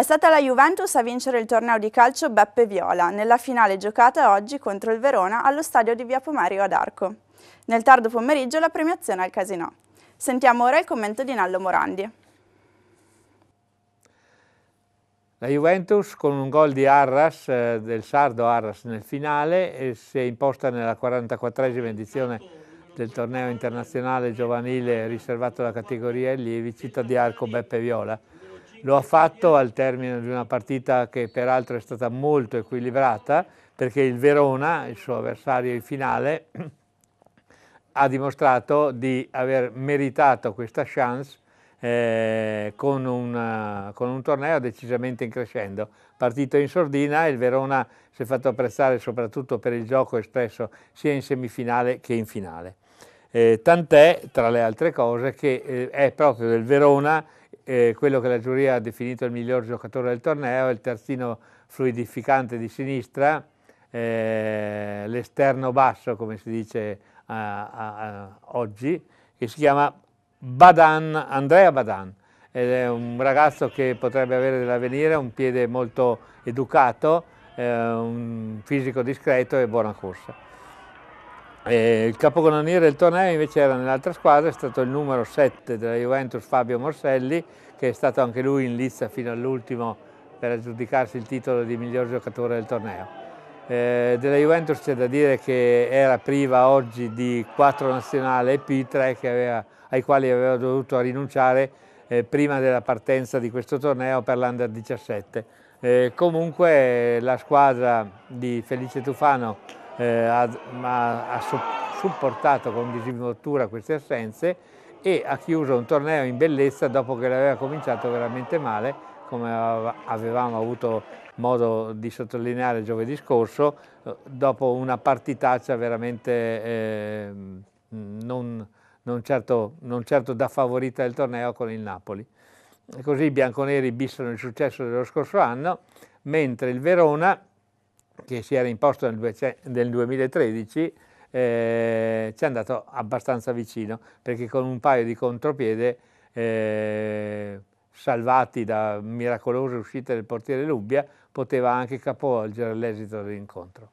È stata la Juventus a vincere il torneo di calcio Beppe Viola nella finale giocata oggi contro il Verona allo stadio di Via Pomario ad Arco. Nel tardo pomeriggio la premiazione al Casinò. Sentiamo ora il commento di Nallo Morandi. La Juventus con un gol di Arras, eh, del sardo Arras nel finale, si è imposta nella 44esima edizione del torneo internazionale giovanile riservato alla categoria allievi Città di Arco Beppe Viola lo ha fatto al termine di una partita che peraltro è stata molto equilibrata, perché il Verona, il suo avversario in finale, ha dimostrato di aver meritato questa chance eh, con, una, eh, con, un torneo decisamente in crescendo. Partito in sordina, il Verona si è fatto apprezzare soprattutto per il gioco espresso sia in semifinale che in finale. Eh, tant'è, tra le altre cose, che eh, è proprio del Verona eh, quello che la giuria ha definito il miglior giocatore del torneo, il terzino fluidificante di sinistra, eh, l'esterno basso, come si dice a, a, a oggi, che si chiama Badan, Andrea Badan. Ed è un ragazzo che potrebbe avere dell'avvenire, un piede molto educato, eh, un fisico discreto e buona corsa. Eh, il capocannoniere del torneo invece era nell'altra squadra, è stato il numero 7 della Juventus Fabio Morselli, che è stato anche lui in lizza fino all'ultimo per aggiudicarsi il titolo di miglior giocatore del torneo. Eh, della Juventus c'è da dire che era priva oggi di 4 nazionali e P3 aveva, ai quali aveva dovuto rinunciare eh, prima della partenza di questo torneo per l'Under 17. Eh, comunque la squadra di Felice Tufano eh, ha, ha, supportato con disinvoltura queste assenze e ha chiuso un torneo in bellezza dopo che l'aveva cominciato veramente male, come avevamo avuto modo di sottolineare giovedì scorso, eh, dopo una partitaccia veramente eh, non, non, certo, non certo da favorita del torneo con il Napoli. così i bianconeri bissano il successo dello scorso anno, mentre il Verona che si era imposto nel 2013 eh, ci è andato abbastanza vicino perché con un paio di contropiede eh, salvati da miracolose uscite del portiere Lubbia poteva anche capovolgere l'esito dell'incontro.